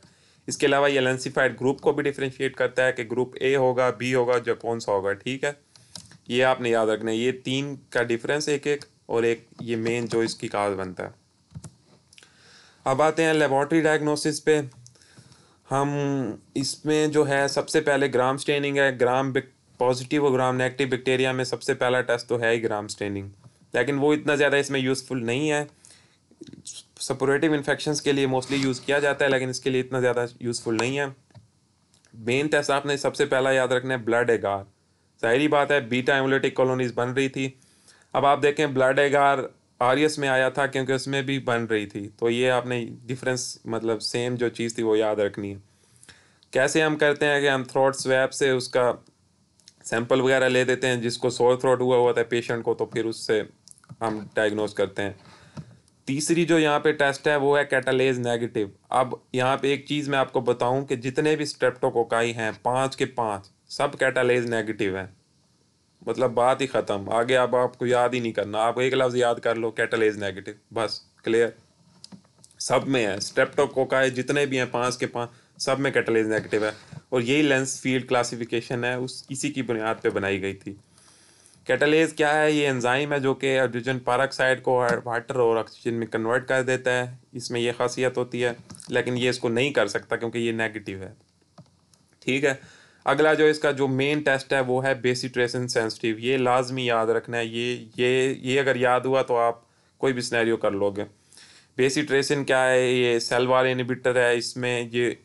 इसके अलावा ये लेंसीफाइड ग्रुप को भी डिफ्रेंशिएट करता है कि ग्रुप ए होगा बी होगा जो कौन सा होगा ठीक है ये आपने याद रखना है ये तीन का डिफरेंस एक एक और एक ये मेन जो इसकी काज बनता है अब आते हैं लेबॉर्ट्री डायग्नोसिस पे हम इसमें जो है सबसे पहले ग्राम स्टेनिंग है ग्राम पॉजिटिव और ग्राम नेगेटिव बैक्टीरिया में सबसे पहला टेस्ट तो है ही ग्राम स्टेनिंग लेकिन वो इतना ज़्यादा इसमें यूज़फुल नहीं है सपोरेटिव इन्फेक्शन के लिए मोस्टली यूज़ किया जाता है लेकिन इसके लिए इतना ज़्यादा यूज़फुल नहीं है मेन टेस्ट आपने सबसे पहला याद रखना है ब्लड एगार जाहरी बात है बीटा एमोलिटिक कॉलोनीज बन रही थी अब आप देखें ब्लड एगार आर में आया था क्योंकि उसमें भी बन रही थी तो ये आपने डिफरेंस मतलब सेम जो चीज़ थी वो याद रखनी है कैसे हम करते हैं कि हम थ्रोट स्वैप से उसका सैंपल वगैरह ले देते हैं जिसको सोर थ्रोट हुआ हुआ था पेशेंट को तो फिर उससे हम डायग्नोज करते हैं तीसरी जो यहाँ पे टेस्ट है वो है कैटालेज नेगेटिव अब यहाँ पे एक चीज़ मैं आपको बताऊँ कि जितने भी स्ट्रेप्टोकोकाई हैं पाँच के पाँच सब कैटालेज नेगेटिव हैं मतलब बात ही ख़त्म आगे आप आपको याद ही नहीं करना आप एक लफ्ज़ याद कर लो कैटलेज नेगेटिव बस क्लियर सब में है स्ट्रेप्टोकोका है जितने भी हैं पाँच के पाँच सब में कैटलेज नेगेटिव है और यही लेंस फील्ड क्लासिफिकेशन है उस इसी की बुनियाद पर बनाई गई थी कैटलेज क्या है ये एंजाइम है जो कि हाइड्रोजन पारऑक्साइड को वाटर और ऑक्सीजन में कन्वर्ट कर देता है इसमें यह खासियत होती है लेकिन ये इसको नहीं कर सकता क्योंकि ये नेगेटिव है ठीक है अगला जो इसका जो मेन टेस्ट है वो है बेसिक ट्रेसन सेंसिटिव ये लाजमी याद रखना है ये ये ये अगर याद हुआ तो आप कोई भी स्नैरियो कर लोगे बेसिक ट्रेसन क्या है ये सेल वाल इनिबिटर है इसमें ये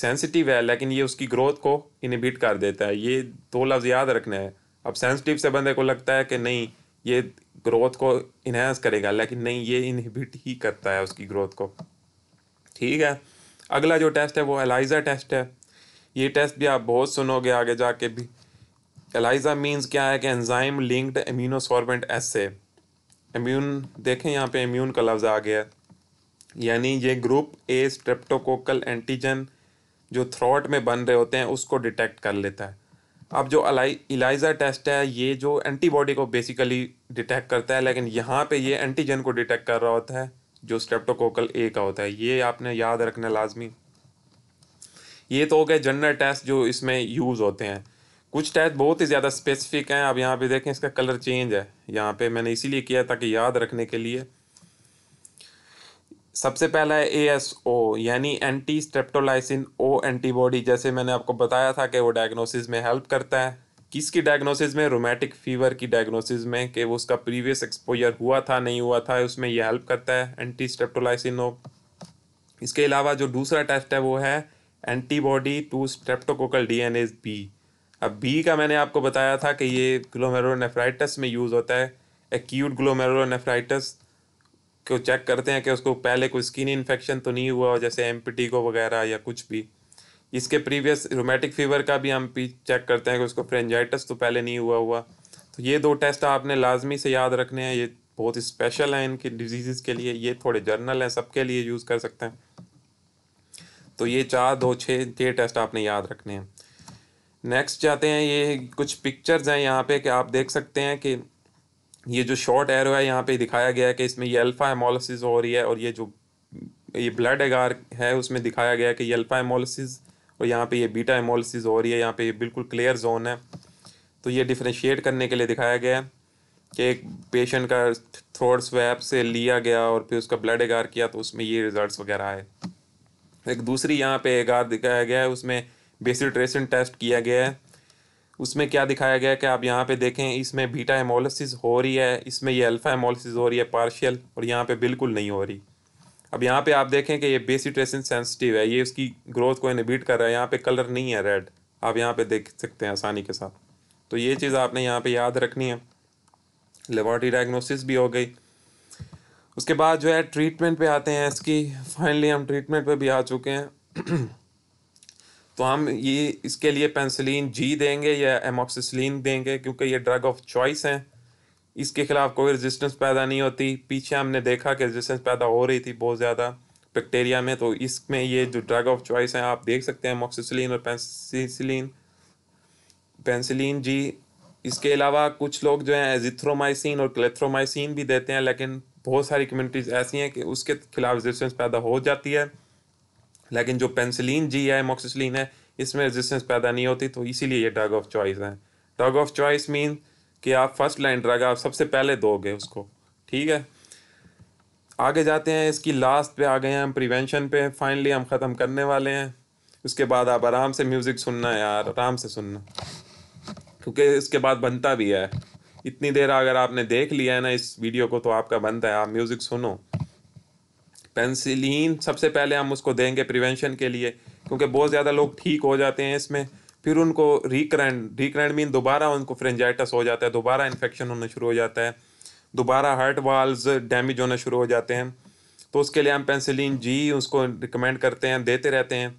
सेंसिटिव है लेकिन ये उसकी ग्रोथ को इनिबिट कर देता है ये दो लफ्ज़ याद रखना है अब सेंसिटिव से बंदे को लगता है कि नहीं ये ग्रोथ को इन्हेंस करेगा लेकिन नहीं ये इनहिबिट ही करता है उसकी ग्रोथ को ठीक है अगला जो टेस्ट है वो एलाइजा टेस्ट है ये टेस्ट भी आप बहुत सुनोगे आगे जाके भी एलाइजा मीन्स क्या है कि enzyme linked immunosorbent assay immune देखें यहाँ पे इम्यून का लफ्ज़ आ गया यानी ये ग्रुप ए स्ट्रेप्टोकोकल एंटीजन जो थ्रॉट में बन रहे होते हैं उसको डिटेक्ट कर लेता है अब जो अलाई इलाइजा टेस्ट है ये जो एंटीबॉडी को बेसिकली डिटेक्ट करता है लेकिन यहाँ पे ये एंटीजन को डिटेक्ट कर रहा होता है जो स्ट्रेप्टोकोकल ए का होता है ये आपने याद रखना लाजमी ये तो हो गए जनरल टेस्ट जो इसमें यूज़ होते हैं कुछ टेस्ट बहुत ही ज़्यादा स्पेसिफिक हैं आप यहाँ पे देखें इसका कलर चेंज है यहाँ पे मैंने इसीलिए किया ताकि याद रखने के लिए सबसे पहला है ए एस ओ यानी एंटी स्ट्रेप्टोलाइसिन ओ एंटीबॉडी जैसे मैंने आपको बताया था कि वो डायग्नोसिस में हेल्प करता है किसकी डायग्नोसिस में रोमैटिक फीवर की डायग्नोसिस में कि वो उसका प्रीवियस एक्सपोजर हुआ था नहीं हुआ था उसमें यह हेल्प करता है एंटी स्ट्रेप्टोलाइसिन ओ इसके अलावा जो दूसरा टेस्ट है वो है antibody to streptococcal DNase B अब बी का मैंने आपको बताया था कि ये ग्लोमेरोनेफ्राइटस में यूज़ होता है एक्यूट ग्लोमेरोनेफ्राइटस को चेक करते हैं कि उसको पहले कोई स्किन इन्फेक्शन तो नहीं हुआ जैसे एम को वगैरह या कुछ भी इसके प्रीवियस रोमेटिक फीवर का भी हम चेक करते हैं कि उसको फ्रेंजाइटस तो पहले नहीं हुआ हुआ तो ये दो टेस्ट आपने लाजमी से याद रखने हैं ये बहुत स्पेशल हैं इनकी डिजीज़ के लिए ये थोड़े जर्नल हैं सबके लिए यूज़ कर सकते हैं तो ये चार दो छः छः टेस्ट आपने याद रखने हैं नेक्स्ट जाते हैं ये कुछ पिक्चर्स हैं यहाँ पे कि आप देख सकते हैं कि ये जो शॉर्ट एरो है यहाँ पे दिखाया गया है कि इसमें ये अल्फ़ा एमोलिसिस हो रही है और ये जो ये ब्लड एगार है उसमें दिखाया गया है कि ये अल्फ़ा एमोलिसिस और यहाँ पे ये बीटा एमोलिसिस हो रही है यहाँ पे ये बिल्कुल क्लियर जोन है तो ये डिफ्रेंशिएट करने के लिए दिखाया गया है कि एक पेशेंट का थ्रोट स्वैप से लिया गया और फिर उसका ब्लड एगार किया तो उसमें ये रिजल्ट वगैरह आए एक दूसरी यहाँ पे एक आर दिखाया गया है उसमें बेसिल ट्रेसन टेस्ट किया गया है उसमें क्या दिखाया गया है कि आप यहाँ पे देखें इसमें बीटा हेमोलिसिस हो रही है इसमें ये अल्फ़ा हेमोलिसिस हो रही है पार्शियल और यहाँ पे बिल्कुल नहीं हो रही अब यहाँ पे आप देखें कि ये बेसिट्रेसिन सेंसिटिव है ये उसकी ग्रोथ को इनबीट कर रहा है यहाँ पर कलर नहीं है रेड आप यहाँ पर देख सकते हैं आसानी के साथ तो ये चीज़ आपने यहाँ पर याद रखनी है लेबॉर्टरी डायग्नोसिस भी हो गई उसके बाद जो है ट्रीटमेंट पे आते हैं इसकी फाइनली हम ट्रीटमेंट पे भी आ चुके हैं तो हम ये इसके लिए पेंसिलीन जी देंगे या एमोक्सिसलिन देंगे क्योंकि ये ड्रग ऑफ चॉइस हैं इसके खिलाफ कोई रेजिस्टेंस पैदा नहीं होती पीछे हमने देखा कि रेजिस्टेंस पैदा हो रही थी बहुत ज़्यादा बैक्टीरिया में तो इसमें ये जो ड्रग ऑफ चॉइस हैं आप देख सकते हैं एमोक्सिसलिन और पेंसिसिलिन पेंसिलिन जी इसके अलावा कुछ लोग जो हैं एजिथ्रोमाइसिन और क्लेथ्रोमाइसिन भी देते हैं लेकिन बहुत सारी कम्युनिटीज़ ऐसी हैं कि उसके खिलाफ रेजिस्टेंस पैदा हो जाती है लेकिन जो पेंसिलीन जी है मोक्सिसलिन है इसमें रेजिस्टेंस पैदा नहीं होती तो इसीलिए ये ड्रग ऑफ चॉइस है ड्रग ऑफ चॉइस मीन कि आप फर्स्ट लाइन ड्रग आप सबसे पहले दोगे उसको ठीक है आगे जाते हैं इसकी लास्ट पे आ गए हैं हम प्रिवेंशन पे फाइनली हम ख़त्म करने वाले हैं उसके बाद आप आराम से म्यूज़िक सुनना यार आराम से सुनना क्योंकि इसके बाद बनता भी है इतनी देर अगर आपने देख लिया है ना इस वीडियो को तो आपका बनता है आप म्यूज़िक सुनो पेंसिलीन सबसे पहले हम उसको देंगे प्रिवेंशन के लिए क्योंकि बहुत ज़्यादा लोग ठीक हो जाते हैं इसमें फिर उनको रिक्रेंड रिक्रेंड मीन दोबारा उनको फ्रेंजाइटस हो जाता है दोबारा इन्फेक्शन होना शुरू हो जाता है दोबारा हार्ट वाल्स डैमेज होना शुरू हो जाते हैं तो उसके लिए हम पेंसिलीन जी उसको रिकमेंड करते हैं देते रहते हैं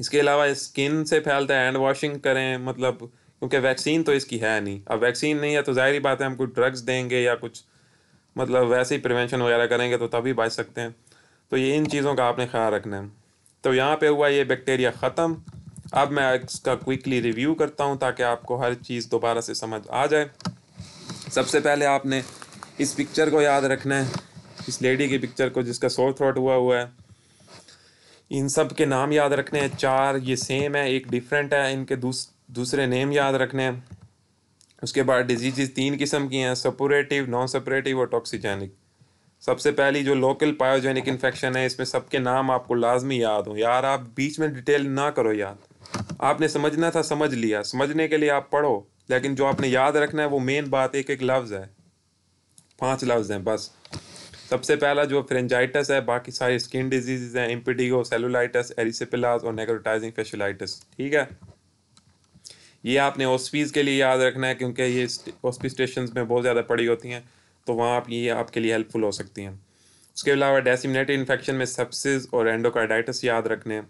इसके अलावा स्किन से फैलता है हैंड वॉशिंग करें मतलब क्योंकि वैक्सीन तो इसकी है नहीं अब वैक्सीन नहीं है तो जाहिर बात है हम कुछ ड्रग्स देंगे या कुछ मतलब वैसे ही प्रिवेंशन वगैरह करेंगे तो तभी बच सकते हैं तो ये इन चीज़ों का आपने ख्याल रखना है तो यहाँ पे हुआ ये बैक्टीरिया ख़त्म अब मैं इसका क्विकली रिव्यू करता हूँ ताकि आपको हर चीज़ दोबारा से समझ आ जाए सबसे पहले आपने इस पिक्चर को याद रखना है इस लेडी की पिक्चर को जिसका सोर थ्रोट हुआ हुआ है इन सब के नाम याद रखने हैं चार ये सेम है एक डिफरेंट है इनके दूसरे दूसरे नेम याद रखने हैं उसके बाद डिजीज़ तीन किस्म की हैं सपोरेटिव नॉन सपोरेटिव और टॉक्सीजेनिक सबसे पहली जो लोकल पायोजेनिक इन्फेक्शन है इसमें सबके नाम आपको लाजमी याद हो यार आप बीच में डिटेल ना करो याद आपने समझना था समझ लिया समझने के लिए आप पढ़ो लेकिन जो आपने याद रखना है वो मेन बात एक एक लफ्ज़ है पांच लफ्ज़ हैं बस सबसे पहला जो फ्रेंजाइटस है बाकी सारी स्किन डिजीज़ हैं इम्पिडिगो सेलुलाइटस एरिसपिलास और नेक्रोटाइजिंग फेशलाइटस ठीक है ये आपने ओसपीज के लिए याद रखना है क्योंकि ये ओसपी स्टेशन में बहुत ज़्यादा पड़ी होती हैं तो वहाँ आप ये आपके लिए हेल्पफुल हो सकती हैं उसके अलावा डेसिमिनेटरी इन्फेक्शन में सेप्सिस और एंडोकार्डाइटिस याद रखने हैं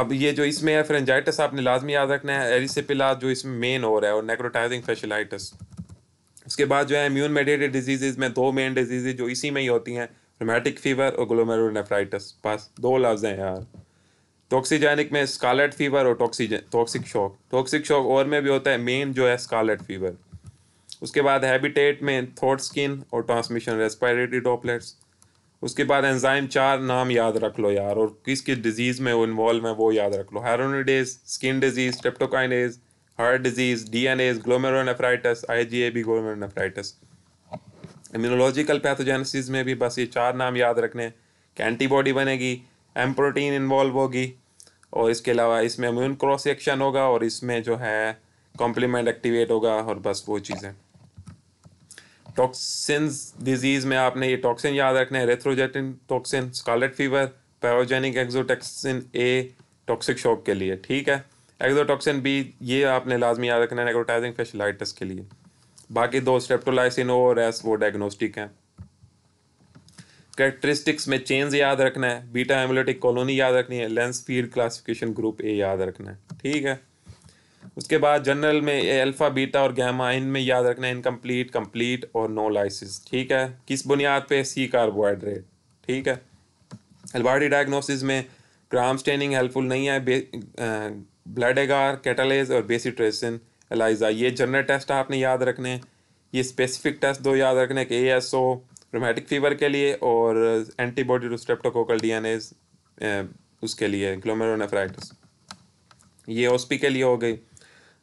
अब ये जो इसमें है फ्रेंजाइटिस आपने लाजमी याद रखना है एरिसिपिला जो इसमें मेन हो रहा है और नेक्रोटाइजिंग फेशलाइटिस उसके बाद जो है इम्यून मेडिएटेड डिजीजेज में दो मेन डिजीज़ जो इसी में ही होती हैं रोमैटिक फीवर और ग्लोमेरोनेफ्राइटिस बस दो लफ्ज़ हैं यार टॉक्सीजेनिक में स्कारलेट फीवर और टॉक्सीजन टॉक्सिक शॉक टॉक्सिक शॉक और में भी होता है मेन जो है स्कारलेट फीवर उसके बाद हैबिटेट में थॉट स्किन और ट्रांसमिशन रेस्पायरेटरी डॉपलेट्स उसके बाद एंजाइम चार नाम याद रख लो यार और किस किस डिजीज़ में वो इन्वॉल्व है वो याद रख लो hyaluronidase skin disease streptokinase heart disease DNase glomerulonephritis I G A B glomerulonephritis immunological pathogenesis में भी बस ये चार नाम याद रखने हैं कि एंटीबॉडी बनेगी एम प्रोटीन इन्वॉल्व होगी और इसके अलावा इसमें इम्यून क्रॉस एक्शन होगा और इसमें जो है कॉम्प्लीमेंट एक्टिवेट होगा और बस वो चीज़ें टॉक्सिन्स डिजीज़ में आपने ये टॉक्सिन याद रखना है erythrogenic toxin scarlet fever pyrogenic exotoxin A toxic shock के लिए ठीक है एक्जोटॉक्सिन बी ये आपने लाजमी याद रखना है नेक्रोटाइजिंग फेशलाइटिस के लिए बाकी दो स्ट्रेप्टोलाइसिन और एस वो डायग्नोस्टिक हैं कैरेक्टरिस्टिक्स में चेंज याद रखना है बीटा एमोलिटिक कॉलोनी याद रखनी है Lancefield classification group A याद रखना है ठीक है उसके बाद जनरल में अल्फ़ा बीटा और गैमा इन में याद रखना है इनकम्प्लीट कम्प्लीट और नो लाइसिस ठीक है किस बुनियाद पे सी कार्बोहाइड्रेट ठीक है एल्बार्डी डायग्नोसिस में ग्राम स्टेनिंग हेल्पफुल नहीं है ब्लड एगार कैटालेज और बेसिट्रेसिन एलाइजा ये जनरल टेस्ट आपने याद रखने ये स्पेसिफिक टेस्ट दो याद रखने के A S O rheumatic fever के लिए और एंटीबॉडी टू एन एज उसके लिए ग्लोमेरोनेफ्राइटिस ये ओस्पी के लिए हो गई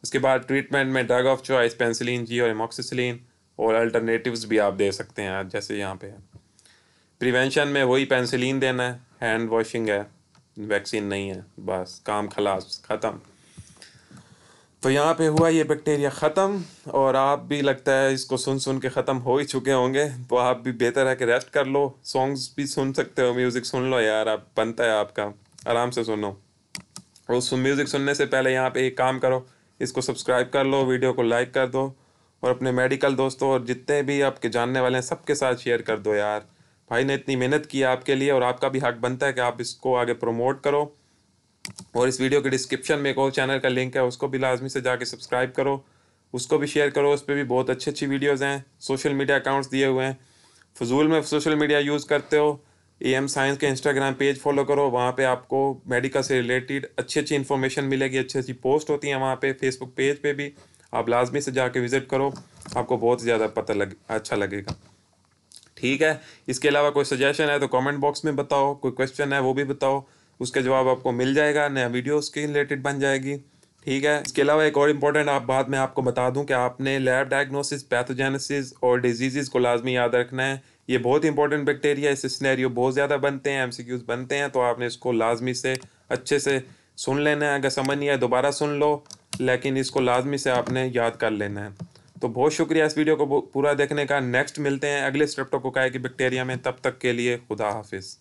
उसके बाद ट्रीटमेंट में drug of choice penicillin G और एमोक्सिसिलिन और अल्टरनेटिव्स भी आप दे सकते हैं जैसे यहाँ पे प्रिवेंशन में वही पेंसिलिन देना है हैंड वॉशिंग है वैक्सीन नहीं है बस काम खलास ख़त्म तो यहाँ पे हुआ ये बैक्टीरिया ख़त्म और आप भी लगता है इसको सुन सुन के ख़त्म हो ही चुके होंगे तो आप भी बेहतर है कि रेस्ट कर लो सॉन्ग्स भी सुन सकते हो म्यूज़िक सुन लो यार आप बनता है आपका आराम से सुनो और उस म्यूज़िक सुनने से पहले यहाँ पे एक काम करो इसको सब्सक्राइब कर लो वीडियो को लाइक कर दो और अपने मेडिकल दोस्तों और जितने भी आपके जानने वाले हैं सबके साथ शेयर कर दो यार भाई ने इतनी मेहनत की आपके लिए और आपका भी हक बनता है कि आप इसको आगे प्रमोट करो और इस वीडियो के डिस्क्रिप्शन में एक और चैनल का लिंक है उसको भी लाजमी से जाके सब्सक्राइब करो उसको भी शेयर करो उस पर भी बहुत अच्छी अच्छी वीडियोज़ हैं सोशल मीडिया अकाउंट्स दिए हुए हैं फजूल में सोशल मीडिया यूज़ करते हो ए एम साइंस के इंस्टाग्राम पेज फॉलो करो वहाँ पे आपको मेडिकल से रिलेटेड अच्छी अच्छी इन्फॉर्मेशन मिलेगी अच्छी अच्छी पोस्ट होती हैं वहाँ पे फेसबुक पेज पे भी आप लाजमी से जाके विज़िट करो आपको बहुत ज़्यादा पता लग अच्छा लगेगा ठीक है इसके अलावा कोई सजेशन है तो कमेंट बॉक्स में बताओ कोई क्वेश्चन है वो भी बताओ उसका जवाब आपको मिल जाएगा नया वीडियो उसके रिलेटेड बन जाएगी ठीक है इसके अलावा एक और इम्पॉर्टेंट आप बात मैं आपको बता दूं कि आपने लैब डायग्नोसिस पैथोजेनेसिस और डिजीजेज़ को लाजमी याद रखना है ये बहुत इंपॉर्टेंट बैक्टीरिया इससे स्नैरियो बहुत ज़्यादा बनते हैं एमसीक्यूज बनते हैं तो आपने इसको लाजमी से अच्छे से सुन लेना है अगर समझ नहीं आए दोबारा सुन लो लेकिन इसको लाजमी से आपने याद कर लेना है तो बहुत शुक्रिया इस वीडियो को पूरा देखने का नेक्स्ट मिलते हैं अगले स्ट्रेप्टोकोकाई की बैक्टीरिया में तब तक के लिए खुदा हाफिज़